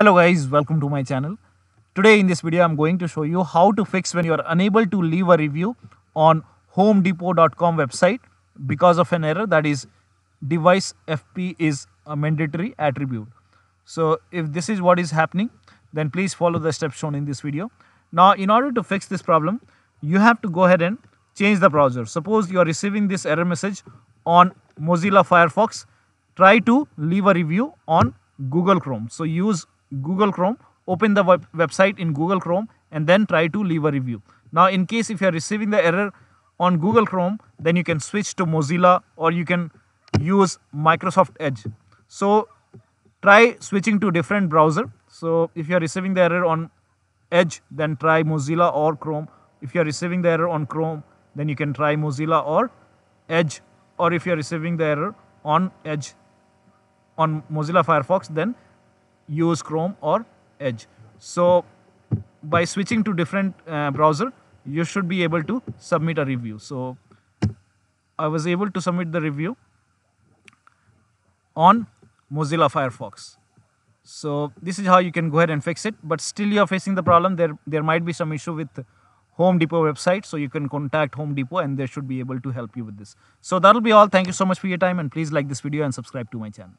Hello guys, welcome to my channel. Today in this video, I'm going to show you how to fix when you're unable to leave a review on homedepot.com website because of an error that is device FP is a mandatory attribute. So if this is what is happening, then please follow the steps shown in this video. Now, in order to fix this problem, you have to go ahead and change the browser. Suppose you're receiving this error message on Mozilla Firefox, try to leave a review on Google Chrome. So use Google Chrome, open the web website in Google Chrome and then try to leave a review. Now in case if you are receiving the error on Google Chrome, then you can switch to Mozilla or you can use Microsoft Edge. So try switching to different browser. So if you are receiving the error on Edge, then try Mozilla or Chrome. If you are receiving the error on Chrome, then you can try Mozilla or Edge. Or if you are receiving the error on Edge on Mozilla Firefox, then use Chrome or Edge. So by switching to different uh, browser, you should be able to submit a review. So I was able to submit the review on Mozilla Firefox. So this is how you can go ahead and fix it. But still you're facing the problem. There, there might be some issue with Home Depot website. So you can contact Home Depot and they should be able to help you with this. So that'll be all. Thank you so much for your time and please like this video and subscribe to my channel.